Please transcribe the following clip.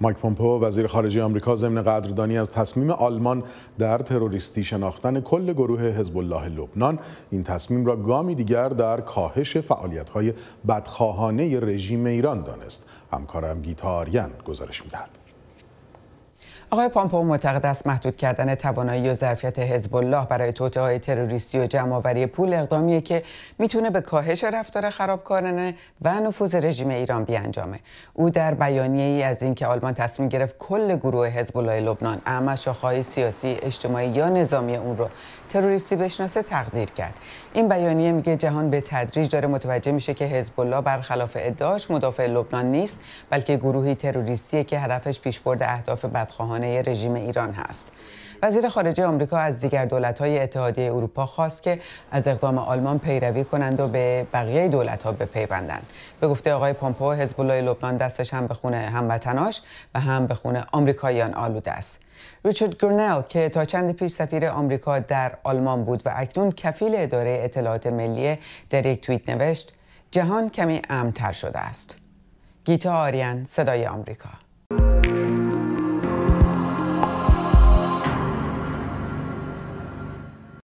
مایک پومپو وزیر خارجه آمریکا ضمن قدردانی از تصمیم آلمان در تروریستی شناختن کل گروه حزب الله لبنان این تصمیم را گامی دیگر در کاهش فعالیت‌های بدخواهانه رژیم ایران دانست همکارم گیتاریان گزارش می‌دهد آقای پامپو معتقد است محدود کردن توانایی و ظرفیت حزب الله برای توطئه های تروریستی و جمعآوری پول اقدامیه که میتونه به کاهش رفتار خرابکارانه و نفوذ رژیم ایران بیانجامه او در بیانیه ای از اینکه آلمان تصمیم گرفت کل گروه حزب الله لبنان اما از سیاسی اجتماعی یا نظامی اون رو تروریستی بشناسه تقدیر کرد این بیانیه میگه جهان به تدریج داره متوجه میشه که حزب الله برخلاف ادعاش مدافع لبنان نیست بلکه گروهی تروریستی که هدفش پیشبرد اهداف بدخواهان رژیم ایران هست وزیر خارجه آمریکا از دیگر دولت‌های اتحادیه اروپا خواست که از اقدام آلمان پیروی کنند و به بقیه دولت‌ها بپیوندند. به گفته آقای پومپو حزب الله لبنان دستش هم به خونه هموطناش و هم به خونه آمریکاییان آلوده است. ریچارد گرنل که تا چند پیش سفیر آمریکا در آلمان بود و اکنون کفیل اداره اطلاعات ملی در یک توییت نوشت جهان کمی امتر شده است. گیتا آریان صدای آمریکا